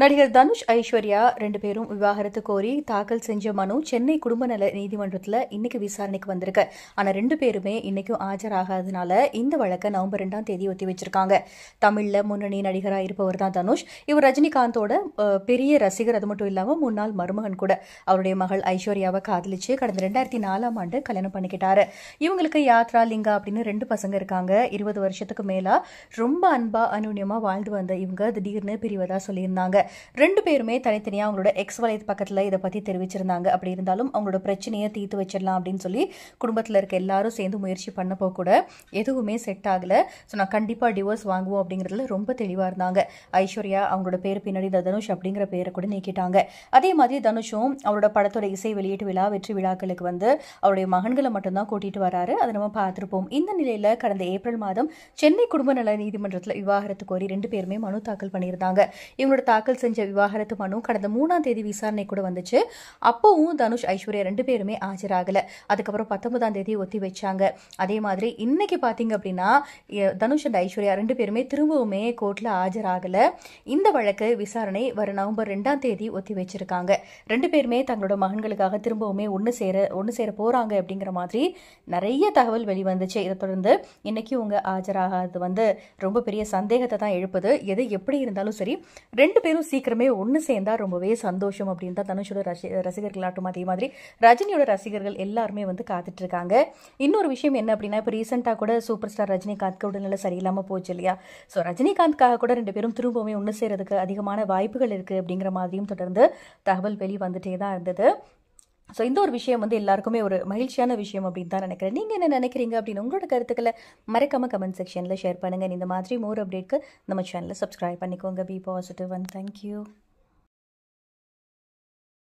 நடிகர் தனுஷ் ஐஸ்வர்யா ரெண்டு பேரும் விவாகரத்து கோரி தாக்கல் செஞ்ச மனு சென்னை குடும்ப நல நீதிமன்றத்தில் இன்னைக்கு விசாரணைக்கு வந்திருக்கு ஆனால் ரெண்டு பேருமே இன்னைக்கும் ஆஜராகாதனால இந்த வழக்கை நவம்பர் ரெண்டாம் தேதி ஒத்தி வச்சிருக்காங்க தமிழில் முன்னணி நடிகராக இருப்பவர் தான் தனுஷ் இவர் ரஜினிகாந்தோட பெரிய ரசிகர் அது மட்டும் இல்லாமல் முன்னாள் மருமகன் கூட அவருடைய மகள் ஐஸ்வர்யாவை காதலிச்சு கடந்த ரெண்டாயிரத்தி நாலாம் ஆண்டு கல்யாணம் பண்ணிக்கிட்டாரு இவங்களுக்கு யாத்ரா லிங்கா அப்படின்னு ரெண்டு பசங்க இருக்காங்க இருபது வருஷத்துக்கு மேலா ரொம்ப அன்பா அனுன்யமா வாழ்ந்து வந்த இவங்க திடீர்னு பிரிவதா சொல்லியிருந்தாங்க ரெண்டு பேருமே தனித்தனியாக அவங்களோட எக்ஸ் வலை பக்கத்தில் இதை பற்றி தெரிவிச்சிருந்தாங்க அப்படி இருந்தாலும் அவங்களோட பிரச்சனையை தீர்த்து வச்சிடலாம் அப்படின்னு சொல்லி குடும்பத்தில் இருக்க எல்லாரும் சேர்ந்து முயற்சி பண்ணப்போ கூட எதுவுமே செட் ஆகலை ஸோ நான் கண்டிப்பாக டிவோர்ஸ் வாங்குவோம் அப்படிங்கிறதுல ரொம்ப தெளிவாக இருந்தாங்க ஐஸ்வர்யா அவங்களோட பேர் பின்னாடி தனுஷ் அப்படிங்கிற பேரை கூட நீக்கிட்டாங்க அதே மாதிரி தனுஷும் அவரோட படத்தோட இசை வெளியீட்டு விழா வெற்றி விழாக்களுக்கு வந்து அவருடைய மகன்களை மட்டும்தான் கூட்டிகிட்டு வராரு அதை நம்ம பார்த்துருப்போம் இந்த நிலையில் கடந்த ஏப்ரல் மாதம் சென்னை குடும்ப நல நீதிமன்றத்தில் விவாகரத்து கோரி ரெண்டு பேருமே மனு தாக்கல் பண்ணியிருந்தாங்க இவங்களோட தாக்கல் செஞ்ச விவாகரத்து மனு கடந்த மூணாம் தேதி விசாரணை கூட வந்துச்சு அப்போவும் தனுஷ் ஐஸ்வர்யா ரெண்டு பேருமே ஆஜராகல அதுக்கப்புறம் பத்தொன்பதாம் தேதி ஒத்தி வச்சாங்க அதே மாதிரி இன்னைக்கு பார்த்தீங்க அப்படின்னா தனுஷ் அண்ட் ஐஸ்வர்யா ரெண்டு பேருமே திரும்பவுமே கோர்ட்டில் ஆஜராகலை இந்த வழக்கு விசாரணை வர நவம்பர் ரெண்டாம் தேதி ஒத்தி வச்சிருக்காங்க ரெண்டு பேருமே தங்களோட மகன்களுக்காக திரும்பவுமே ஒன்று சேர ஒன்று சேர போகிறாங்க அப்படிங்கிற மாதிரி நிறைய தகவல் வெளிவந்துச்சு இதை தொடர்ந்து இன்னைக்கு உங்க ஆஜராகாதது வந்து ரொம்ப பெரிய சந்தேகத்தை தான் எழுப்புது எது எப்படி இருந்தாலும் சரி ரெண்டு பேரும் சீக்கிரமே ஒன்று சேர்ந்தா ரொம்பவே சந்தோஷம் அப்படின்னு தான் தனுஷோட ரசி ரசிகர்களாட்டும் அதே மாதிரி ரஜினியோட ரசிகர்கள் எல்லாருமே வந்து காத்துட்டு இருக்காங்க இன்னொரு விஷயம் என்ன அப்படின்னா இப்போ ரீசெண்டாக கூட சூப்பர் ஸ்டார் கூட உடல்நிலை சரியில்லாமல் போச்சு இல்லையா ஸோ ரஜினிகாந்த்காக கூட ரெண்டு பேரும் திரும்பவுமே ஒன்று சேர்றதுக்கு அதிகமான வாய்ப்புகள் இருக்குது அப்படிங்கிற மாதிரியும் தொடர்ந்து தகவல் வெளி வந்துட்டே தான் இருந்தது ஸோ இந்த ஒரு விஷயம் வந்து எல்லாருக்குமே ஒரு மகிழ்ச்சியான விஷயம் அப்படின்னு தான் நினைக்கிறேன் நீங்கள் என்ன நினைக்கிறீங்க அப்படின்னு உங்களோட கருத்துக்களை மறக்காமல் கமெண்ட் செக்ஷனில் ஷேர் பண்ணுங்கள் இந்த மாதிரி மோர் அப்டேட்க்கு நம்ம சேனலில் சப்ஸ்கிரைப் பண்ணிக்கோங்க பி பாசிட்டிவ் அண்ட் தேங்க்யூ